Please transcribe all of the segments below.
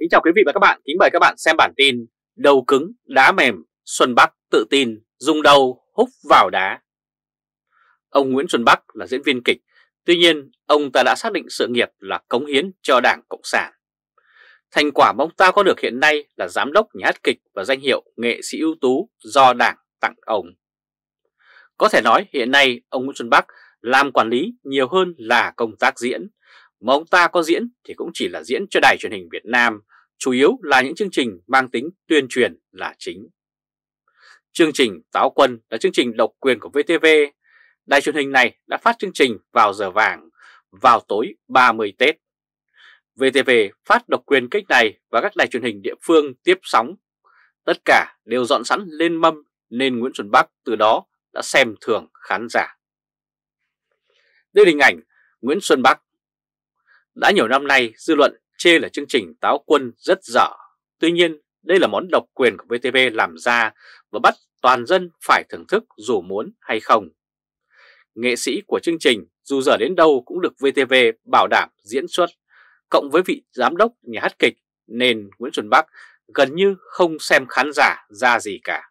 Kính chào quý vị và các bạn, kính mời các bạn xem bản tin Đầu cứng, đá mềm, Xuân Bắc tự tin, dùng đầu húc vào đá Ông Nguyễn Xuân Bắc là diễn viên kịch, tuy nhiên ông ta đã xác định sự nghiệp là cống hiến cho Đảng Cộng sản Thành quả mà ông ta có được hiện nay là giám đốc nhà hát kịch và danh hiệu nghệ sĩ ưu tú do Đảng tặng ông Có thể nói hiện nay ông Nguyễn Xuân Bắc làm quản lý nhiều hơn là công tác diễn mà ông ta có diễn thì cũng chỉ là diễn cho đài truyền hình Việt Nam, chủ yếu là những chương trình mang tính tuyên truyền là chính. Chương trình Táo Quân là chương trình độc quyền của VTV. Đài truyền hình này đã phát chương trình vào giờ vàng, vào tối 30 Tết. VTV phát độc quyền cách này và các đài truyền hình địa phương tiếp sóng. Tất cả đều dọn sẵn lên mâm nên Nguyễn Xuân Bắc từ đó đã xem thường khán giả. Đây là hình ảnh Nguyễn Xuân Bắc đã nhiều năm nay, dư luận chê là chương trình táo quân rất dở. Tuy nhiên, đây là món độc quyền của VTV làm ra và bắt toàn dân phải thưởng thức dù muốn hay không. Nghệ sĩ của chương trình dù dở đến đâu cũng được VTV bảo đảm diễn xuất, cộng với vị giám đốc nhà hát kịch nên Nguyễn Xuân Bắc gần như không xem khán giả ra gì cả.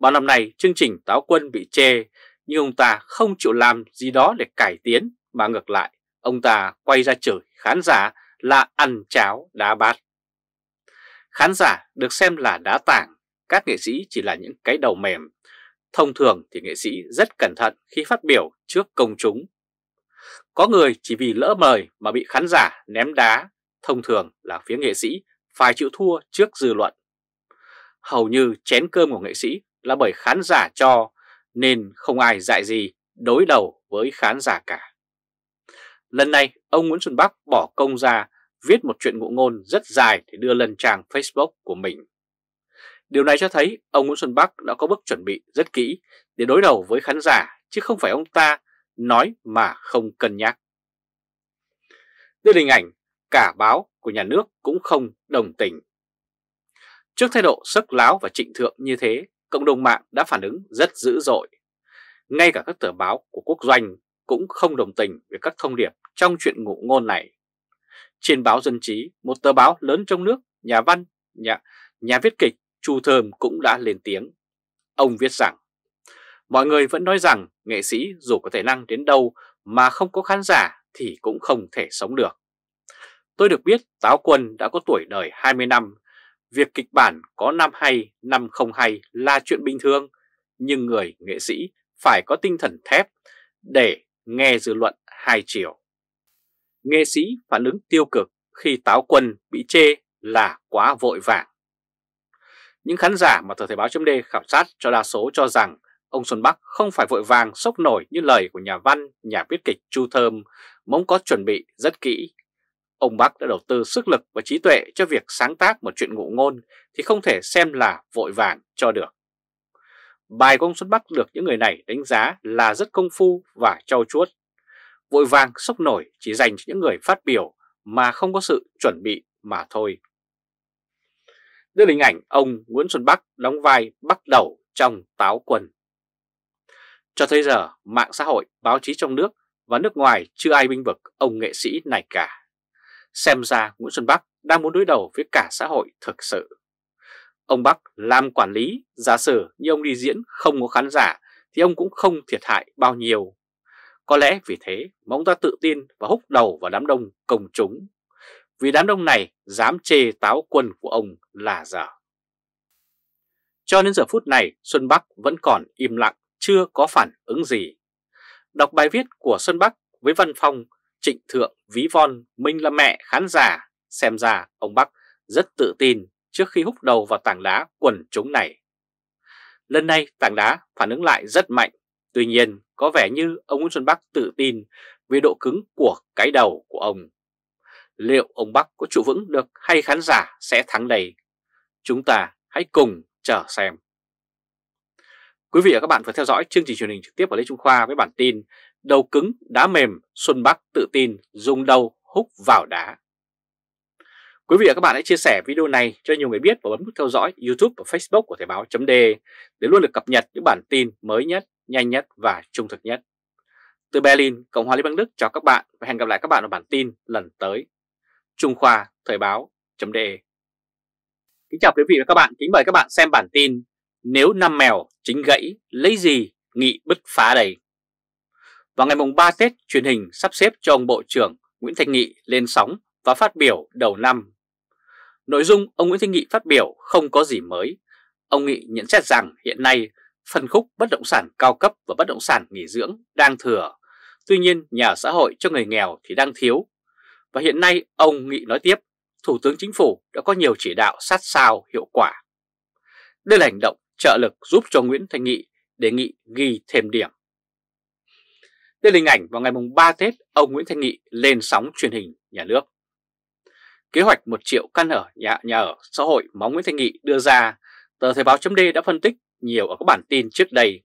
Bao năm nay chương trình táo quân bị chê nhưng ông ta không chịu làm gì đó để cải tiến mà ngược lại Ông ta quay ra chửi khán giả là ăn cháo đá bát. Khán giả được xem là đá tảng, các nghệ sĩ chỉ là những cái đầu mềm. Thông thường thì nghệ sĩ rất cẩn thận khi phát biểu trước công chúng. Có người chỉ vì lỡ mời mà bị khán giả ném đá, thông thường là phía nghệ sĩ phải chịu thua trước dư luận. Hầu như chén cơm của nghệ sĩ là bởi khán giả cho, nên không ai dạy gì đối đầu với khán giả cả. Lần này, ông Nguyễn Xuân Bắc bỏ công ra viết một chuyện ngụ ngôn rất dài để đưa lên trang Facebook của mình. Điều này cho thấy ông Nguyễn Xuân Bắc đã có bước chuẩn bị rất kỹ để đối đầu với khán giả, chứ không phải ông ta nói mà không cân nhắc. Đây là hình ảnh cả báo của nhà nước cũng không đồng tình. Trước thái độ sức láo và trịnh thượng như thế, cộng đồng mạng đã phản ứng rất dữ dội. Ngay cả các tờ báo của quốc doanh cũng không đồng tình với các thông điệp trong chuyện ngụ ngôn này. Trên báo Dân Trí, một tờ báo lớn trong nước, nhà văn, nhà, nhà viết kịch Chu Thơm cũng đã lên tiếng. Ông viết rằng, mọi người vẫn nói rằng nghệ sĩ dù có tài năng đến đâu mà không có khán giả thì cũng không thể sống được. Tôi được biết Táo Quân đã có tuổi đời 20 năm, việc kịch bản có năm hay, năm không hay là chuyện bình thường, nhưng người nghệ sĩ phải có tinh thần thép để nghe dư luận hai chiều. Nghệ sĩ phản ứng tiêu cực khi táo quân bị chê là quá vội vàng. Những khán giả mà tờ Thời báo chấm D khảo sát cho đa số cho rằng ông Xuân Bắc không phải vội vàng sốc nổi như lời của nhà văn, nhà viết kịch Chu Thơm, mong có chuẩn bị rất kỹ. Ông Bắc đã đầu tư sức lực và trí tuệ cho việc sáng tác một chuyện ngụ ngôn thì không thể xem là vội vàng cho được. Bài của ông Xuân Bắc được những người này đánh giá là rất công phu và trau chuốt. Vội vàng sốc nổi chỉ dành cho những người phát biểu mà không có sự chuẩn bị mà thôi. Đưa hình ảnh ông Nguyễn Xuân Bắc đóng vai bắt đầu trong táo quần. Cho tới giờ, mạng xã hội, báo chí trong nước và nước ngoài chưa ai binh vực ông nghệ sĩ này cả. Xem ra Nguyễn Xuân Bắc đang muốn đối đầu với cả xã hội thực sự. Ông Bắc làm quản lý, giả sử như ông đi diễn không có khán giả thì ông cũng không thiệt hại bao nhiêu. Có lẽ vì thế mà ông ta tự tin và húc đầu vào đám đông công chúng. Vì đám đông này dám chê táo quân của ông là giả Cho đến giờ phút này, Xuân Bắc vẫn còn im lặng, chưa có phản ứng gì. Đọc bài viết của Xuân Bắc với Văn Phong, Trịnh Thượng, Ví Von, Minh là mẹ khán giả, xem ra ông Bắc rất tự tin trước khi hút đầu vào tảng đá quần chúng này. Lần này tảng đá phản ứng lại rất mạnh, tuy nhiên có vẻ như ông Nguyễn Xuân Bắc tự tin về độ cứng của cái đầu của ông. Liệu ông Bắc có trụ vững được hay khán giả sẽ thắng đầy? Chúng ta hãy cùng chờ xem. Quý vị và các bạn vừa theo dõi chương trình truyền hình trực tiếp của Lê Trung Khoa với bản tin Đầu cứng, đá mềm, Xuân Bắc tự tin dùng đầu hút vào đá. Quý vị và các bạn hãy chia sẻ video này cho nhiều người biết và bấm nút theo dõi YouTube và Facebook của Thời báo .de để luôn được cập nhật những bản tin mới nhất, nhanh nhất và trung thực nhất. Từ Berlin, Cộng hòa Liên bang Đức chào các bạn và hẹn gặp lại các bạn ở bản tin lần tới. Trung Khoa, Thời báo .de Kính chào quý vị và các bạn, kính mời các bạn xem bản tin Nếu năm mèo chính gãy, lấy gì nghị bứt phá đầy. Vào ngày mùng 3 Tết, truyền hình sắp xếp cho ông Bộ trưởng Nguyễn Thành Nghị lên sóng và phát biểu đầu năm Nội dung ông Nguyễn Thanh Nghị phát biểu không có gì mới. Ông Nghị nhận xét rằng hiện nay phân khúc bất động sản cao cấp và bất động sản nghỉ dưỡng đang thừa. Tuy nhiên nhà ở xã hội cho người nghèo thì đang thiếu. Và hiện nay ông Nghị nói tiếp, Thủ tướng Chính phủ đã có nhiều chỉ đạo sát sao hiệu quả. Đây là hành động trợ lực giúp cho Nguyễn Thanh Nghị đề nghị ghi thêm điểm. Đây là hình ảnh vào ngày mùng 3 Tết ông Nguyễn Thanh Nghị lên sóng truyền hình nhà nước. Kế hoạch 1 triệu căn ở nhà, nhà ở xã hội mà ông Nguyễn Thanh Nghị đưa ra, tờ Thời báo chấm đã phân tích nhiều ở các bản tin trước đây.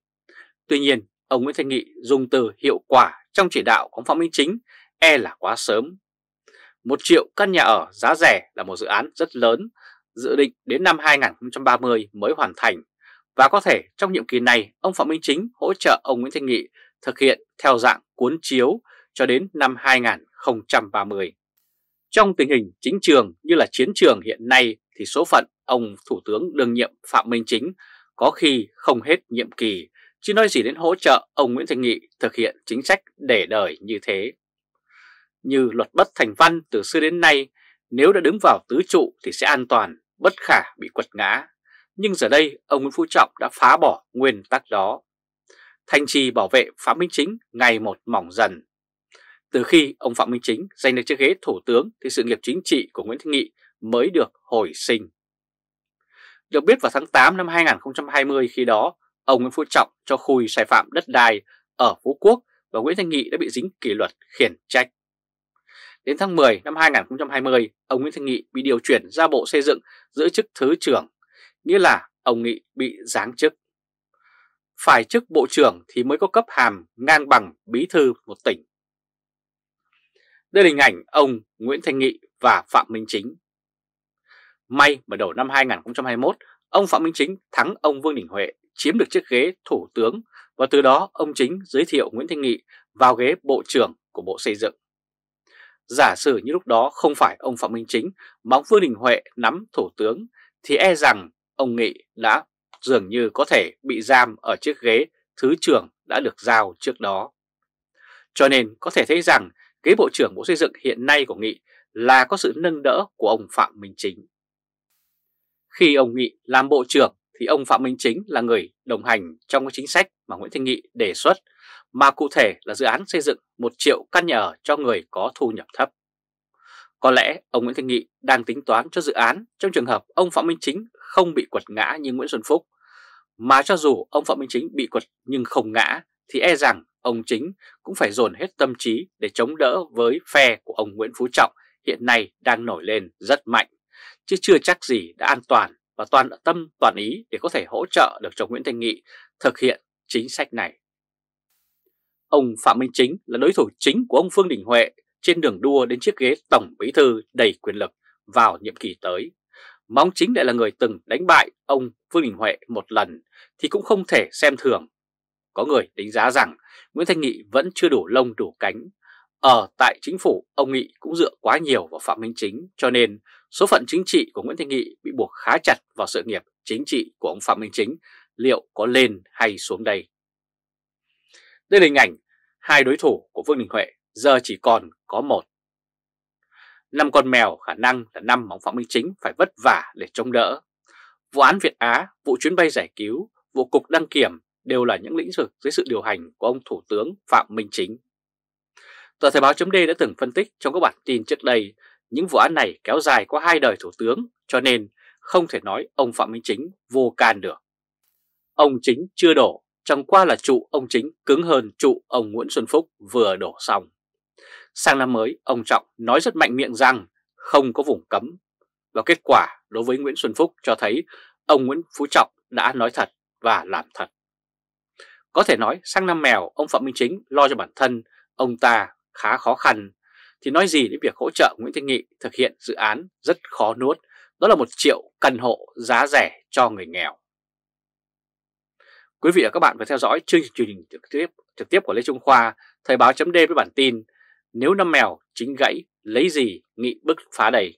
Tuy nhiên, ông Nguyễn Thanh Nghị dùng từ hiệu quả trong chỉ đạo của Phạm Minh Chính e là quá sớm. Một triệu căn nhà ở giá rẻ là một dự án rất lớn, dự định đến năm 2030 mới hoàn thành và có thể trong nhiệm kỳ này ông Phạm Minh Chính hỗ trợ ông Nguyễn Thanh Nghị thực hiện theo dạng cuốn chiếu cho đến năm 2030. Trong tình hình chính trường như là chiến trường hiện nay thì số phận ông Thủ tướng đương nhiệm Phạm Minh Chính có khi không hết nhiệm kỳ, chứ nói gì đến hỗ trợ ông Nguyễn Thành Nghị thực hiện chính sách để đời như thế. Như luật bất thành văn từ xưa đến nay, nếu đã đứng vào tứ trụ thì sẽ an toàn, bất khả bị quật ngã. Nhưng giờ đây, ông Nguyễn Phú Trọng đã phá bỏ nguyên tắc đó. thành trì bảo vệ Phạm Minh Chính ngày một mỏng dần, từ khi ông Phạm Minh Chính giành được chiếc ghế thủ tướng thì sự nghiệp chính trị của Nguyễn Thị Nghị mới được hồi sinh. Được biết vào tháng 8 năm 2020 khi đó, ông Nguyễn Phú Trọng cho khui sai phạm đất đai ở Phú Quốc và Nguyễn Thanh Nghị đã bị dính kỷ luật khiển trách. Đến tháng 10 năm 2020, ông Nguyễn Thanh Nghị bị điều chuyển ra Bộ Xây dựng giữ chức Thứ trưởng, nghĩa là ông Nghị bị giáng chức. Phải chức Bộ trưởng thì mới có cấp hàm ngang bằng bí thư một tỉnh. Đây là hình ảnh ông Nguyễn Thanh Nghị và Phạm Minh Chính. May mà đầu năm 2021, ông Phạm Minh Chính thắng ông Vương Đình Huệ chiếm được chiếc ghế Thủ tướng và từ đó ông Chính giới thiệu Nguyễn Thanh Nghị vào ghế Bộ trưởng của Bộ Xây dựng. Giả sử như lúc đó không phải ông Phạm Minh Chính mà ông Vương Đình Huệ nắm Thủ tướng thì e rằng ông Nghị đã dường như có thể bị giam ở chiếc ghế Thứ trưởng đã được giao trước đó. Cho nên có thể thấy rằng ghế Bộ trưởng Bộ Xây dựng hiện nay của Nghị là có sự nâng đỡ của ông Phạm Minh Chính. Khi ông Nghị làm Bộ trưởng thì ông Phạm Minh Chính là người đồng hành trong cái chính sách mà Nguyễn Thanh Nghị đề xuất, mà cụ thể là dự án xây dựng 1 triệu căn nhà ở cho người có thu nhập thấp. Có lẽ ông Nguyễn Thanh Nghị đang tính toán cho dự án trong trường hợp ông Phạm Minh Chính không bị quật ngã như Nguyễn Xuân Phúc, mà cho dù ông Phạm Minh Chính bị quật nhưng không ngã thì e rằng ông chính cũng phải dồn hết tâm trí để chống đỡ với phe của ông Nguyễn Phú Trọng hiện nay đang nổi lên rất mạnh, chứ chưa chắc gì đã an toàn và toàn tâm toàn ý để có thể hỗ trợ được cho Nguyễn Thanh Nghị thực hiện chính sách này. Ông Phạm Minh Chính là đối thủ chính của ông Phương Đình Huệ trên đường đua đến chiếc ghế tổng bí thư đầy quyền lực vào nhiệm kỳ tới. Mà ông chính lại là người từng đánh bại ông Phương Đình Huệ một lần thì cũng không thể xem thường có người đánh giá rằng Nguyễn Thanh Nghị vẫn chưa đủ lông đủ cánh. Ở ờ, tại chính phủ, ông Nghị cũng dựa quá nhiều vào Phạm Minh Chính, cho nên số phận chính trị của Nguyễn Thanh Nghị bị buộc khá chặt vào sự nghiệp chính trị của ông Phạm Minh Chính liệu có lên hay xuống đây. Đây là hình ảnh hai đối thủ của Vương Đình Huệ giờ chỉ còn có một. Năm con mèo khả năng là năm mà ông Phạm Minh Chính phải vất vả để chống đỡ. Vụ án Việt Á, vụ chuyến bay giải cứu, vụ cục đăng kiểm đều là những lĩnh vực dưới sự điều hành của ông Thủ tướng Phạm Minh Chính. Tờ Thời báo .d đã từng phân tích trong các bản tin trước đây, những vụ án này kéo dài qua hai đời Thủ tướng, cho nên không thể nói ông Phạm Minh Chính vô can được. Ông Chính chưa đổ, chẳng qua là trụ ông Chính cứng hơn trụ ông Nguyễn Xuân Phúc vừa đổ xong. Sang năm mới, ông Trọng nói rất mạnh miệng rằng không có vùng cấm. Và kết quả đối với Nguyễn Xuân Phúc cho thấy ông Nguyễn Phú Trọng đã nói thật và làm thật. Có thể nói sang năm mèo, ông Phạm Minh Chính lo cho bản thân, ông ta khá khó khăn. Thì nói gì đến việc hỗ trợ Nguyễn Thanh Nghị thực hiện dự án rất khó nuốt, đó là một triệu căn hộ giá rẻ cho người nghèo. Quý vị và các bạn vừa theo dõi chương trình truyền hình trực tiếp trực tiếp của Lê Trung Khoa, Thời báo chấm với bản tin Nếu năm mèo chính gãy, lấy gì nghị bức phá đầy.